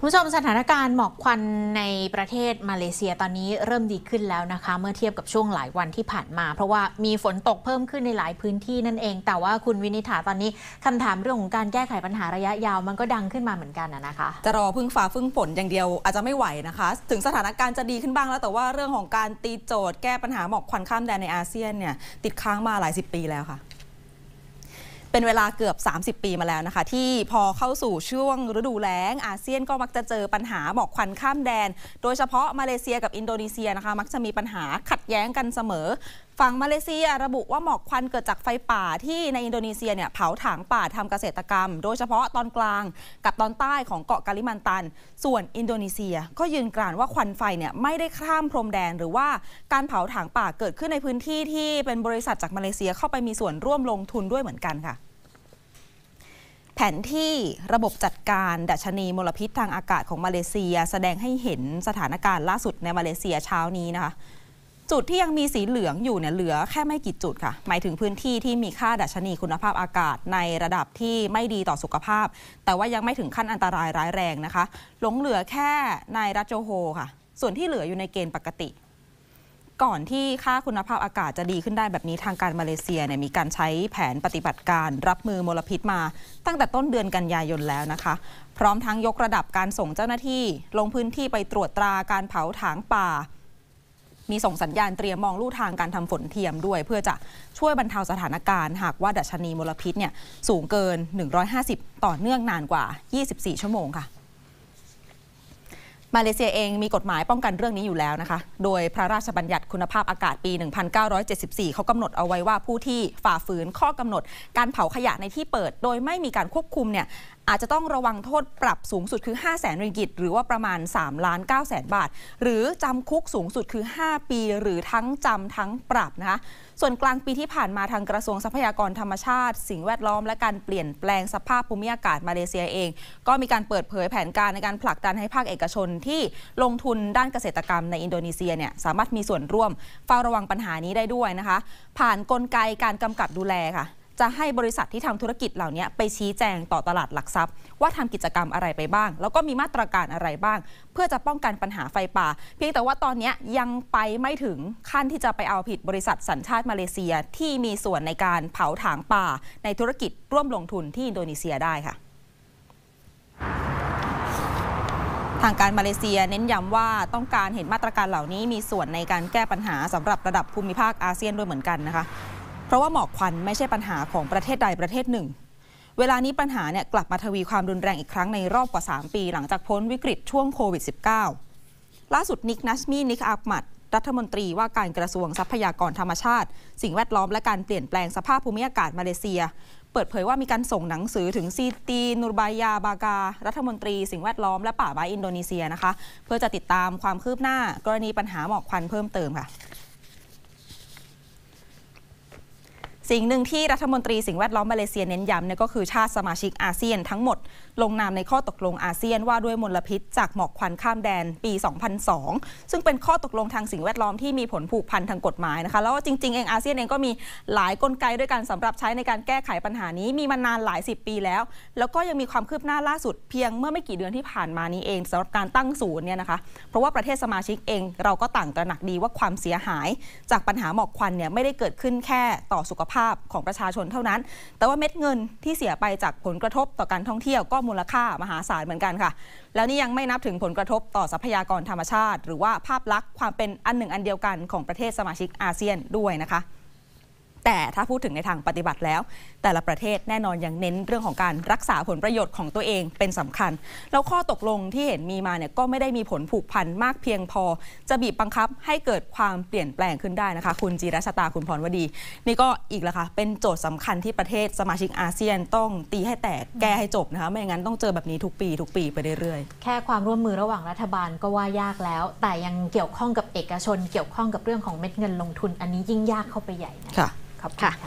คุณผู้ชมสถานการณ์หมอกควันในประเทศมาเลเซียตอนนี้เริ่มดีขึ้นแล้วนะคะ เมื่อเทียบกับช่วงหลายวันที่ผ่านมา เพราะว่ามีฝนตกเพิ่มขึ้นในหลายพื้นที่นั่นเอง แต่ว่าคุณวินิฐาตอนนี้คำถามเรื่องของการแก้ไขปัญหาระยะยาวมันก็ดังขึ้นมาเหมือนกันนะคะจะรอพึ่งฟ้าพึ่งฝนอย่างเดียวอาจจะไม่ไหวนะคะ ถึงสถานการณ์จะดีขึ้นบ้างแล้วแต่ว่าเรื่องของการตีโจทย์แก้ปัญหาหมอกควันข้ามแดนในอาเซียนเนี่ยติดค้างมาหลายสิบปีแล้วค่ะเป็นเวลาเกือบ 30 ปีมาแล้วนะคะ ที่พอเข้าสู่ช่วงฤดูแล้งอาเซียนก็มักจะเจอปัญหาหมอกควันข้ามแดน โดยเฉพาะมาเลเซียกับอินโดนีเซียนะคะ มักจะมีปัญหาขัดแย้งกันเสมอฝั่งมาเลเซียระบุว่าหมอกควันเกิดจากไฟป่าที่ในอินโดนีเซียเนี่ยเผาถาง ป่าทำเกษตรกรรม โดยเฉพาะตอนกลางกับตอนใต้ของเกาะกาลิมันตัน ส่วนอินโดนีเซีย ก็ยืนกรานว่าควันไฟเนี่ยไม่ได้ข้ามพรมแดนหรือว่าการเผาถางป่าเกิดขึ้นในพื้นที่ที่เป็นบริษัทจากมาเลเซียเข้าไปมีส่วนร่วมลงทุนด้วยเหมือนกันค่ะ แผนที่ระบบจัดการดัชนีมลพิษทางอากาศของมาเลเซีย แสดงให้เห็นสถานการณ์ล่าสุดในมาเลเซียเช้านี้นะคะจุดที่ยังมีสีเหลืองอยู่เนี่ยเหลือแค่ไม่กี่จุดค่ะ หมายถึงพื้นที่ที่มีค่าดัชนีคุณภาพอากาศในระดับที่ไม่ดีต่อสุขภาพ แต่ว่ายังไม่ถึงขั้นอันตรายร้ายแรงนะคะ หลงเหลือแค่ในรัชโจโฮค่ะ ส่วนที่เหลืออยู่ในเกณฑ์ปกติ ก่อนที่ค่าคุณภาพอากาศจะดีขึ้นได้แบบนี้ทางการมาเลเซียเนี่ยมีการใช้แผนปฏิบัติการ รับมือมลพิษมา ตั้งแต่ต้นเดือนกันยายนแล้วนะคะ พร้อมทั้งยกระดับการส่งเจ้าหน้าที่ ลงพื้นที่ไปตรวจตราการเผาถางป่ามีส่งสัญญาณเตรียมมองลู่ทางการทำฝนเทียมด้วยเพื่อจะช่วยบรรเทาสถานการณ์หากว่าดัชนีมลพิษเนี่ยสูงเกิน 150 ต่อเนื่องนานกว่า 24 ชั่วโมงค่ะมาเลเซียเองมีกฎหมายป้องกันเรื่องนี้อยู่แล้วนะคะโดยพระราชบัญญัติคุณภาพอากาศปี 1974 เขากำหนดเอาไว้ว่าผู้ที่ฝ่าฝืนข้อกำหนด การเผาขยะในที่เปิด โดยไม่มีการควบคุมเนี่ยอาจจะต้องระวังโทษปรับสูงสุดคือ 5 0 0แสนริงกิตหรือว่าประมาณ3ล้าน9แสนบาท หรือจำคุกสูงสุดคือ 5 ปี หรือทั้งจำ ทั้งปรับนะคะส่วนกลางปีที่ผ่านมาทางกระทรวงทรัพยากรธรรมชาติ สิ่งแวดล้อมและการเปลี่ยนแปลงสภาพภูมิอากาศมาเลเซียเอง ก็มีการเปิดเผยแผนการในการผลักดันให้ภาคเอกชน ที่ลงทุนด้านเกษตรกรรมในอินโดนีเซียเนี่ยสามารถมีส่วนร่วมเฝ้าระวังปัญหานี้ได้ด้วยนะคะ ผ่านนกลไกการกำกับดูแลค่ะจะให้บริษัทที่ทำธุรกิจเหล่านี้ไปชี้แจงต่อตลาดหลักทรัพย์ว่าทำกิจกรรมอะไรไปบ้าง แล้วก็มีมาตรการอะไรบ้าง เพื่อจะป้องกันปัญหาไฟป่า เพียงแต่ว่าตอนนี้ยังไปไม่ถึงขั้นที่จะไปเอาผิดบริษัทสัญชาติมาเลเซียที่มีส่วนในการเผาถางป่าในธุรกิจร่วมลงทุนที่อินโดนีเซียได้ค่ะ ทางการมาเลเซียเน้นย้ำว่าต้องการเห็นมาตรการเหล่านี้ มีส่วนในการแก้ปัญหาสำหรับระดับภูมิภาคอาเซียนด้วยเหมือนกันนะคะเพราะว่าหมอกควันไม่ใช่ปัญหาของประเทศใดประเทศหนึ่ง เวลานี้ปัญหาเนี่ยกลับมาทวีความรุนแรงอีกครั้งในรอบกว่า 3 ปีหลังจากพ้นวิกฤตช่วงโควิด -19 ล่าสุดนิกนัชมีนิกอับมัดรัฐมนตรีว่าการกระทรวงทรัพยากรธรรมชาติ สิ่งแวดล้อมและการเปลี่ยนแปลงสภาพภูมิอากาศมาเลเซีย เปิดเผยว่ามีการส่งหนังสือ ถึง ซีตีนูบายาบากา รัฐมนตรี สิ่งแวดล้อมและป่าไม้อินโดนีเซียนะคะ เพื่อจะติดตามความคืบหน้ากรณีปัญหาหมอกควันเพิ่มเติมค่ะสิ่งหนึ่งที่รัฐมนตรีสิ่งแวดล้อมมาเลเซียเน้นย้ำเนี่ยก็คือชาติสมาชิกอาเซียนทั้งหมด ลงนามในข้อตกลงอาเซียนว่าด้วยมลพิษจากหมอกควันข้ามแดนปี 2002 ซึ่งเป็นข้อตกลงทางสิ่งแวดล้อม ที่มีผลผูกพันทางกฎหมายนะคะแล้วจริงๆ เองอาเซียนเองก็มีหลายกลไกด้วยกันสำหรับใช้ในการแก้ไขปัญหานี้มีมานานหลาย 10 ปีแล้ว แล้วก็ยังมีความคืบหน้าล่าสุดเพียงเมื่อไม่กี่เดือนที่ผ่านมานี้เองสำหรับการตั้งศูนย์เนี่ยนะคะเพราะว่าประเทศสมาชิกเองเราก็ต่างตระหนักดีว่าความเสียหาย จากปัญหาหมอกควันเนี่ยไม่ได้เกิดขึ้นแค่ต่อสุขภาพาพของประชาชนเท่านั้น แต่ว่าเม็ดเงินที่เสียไปจากผลกระทบต่อการท่องเที่ยวก็มูลค่ามหาศาลเหมือนกันค่ะ แล้วนี่ยังไม่นับถึงผลกระทบต่อทรัพยากรธรรมชาติ หรือว่าภาพลักษณ์ความเป็นอันหนึ่งอันเดียวกันของประเทศสมาชิกอาเซียนด้วยนะคะแต่ถ้าพูดถึงในทางปฏิบัติแล้ว แต่ละประเทศแน่นอนยังเน้นเรื่องของการรักษาผลประโยชน์ของตัวเองเป็นสำคัญ แล้วข้อตกลงที่เห็นมีมาเนี่ยก็ไม่ได้มีผลผูกพันมากเพียงพอ จะบีบบังคับให้เกิดความเปลี่ยนแปลงขึ้นได้นะคะคุณจีรชตาคุณพรวดี นี่ก็อีกแล้วค่ะเป็นโจทย์สำคัญที่ประเทศสมาชิกอาเซียน ต้องตีให้แตกแก้ให้จบนะคะไม่งั้นต้องเจอแบบนี้ทุกปีทุกปีไปเรื่อยๆแค่ความร่วมมือระหว่างรัฐบาลก็ว่ายากแล้ว แต่ยังเกี่ยวข้องกับเอกชน เกี่ยวข้องกับเรื่องของเม็ดเงินลงทุนอันนี้ยิ่งยากเข้าไปใหญ่นะค่ะขอบคุณค่ะ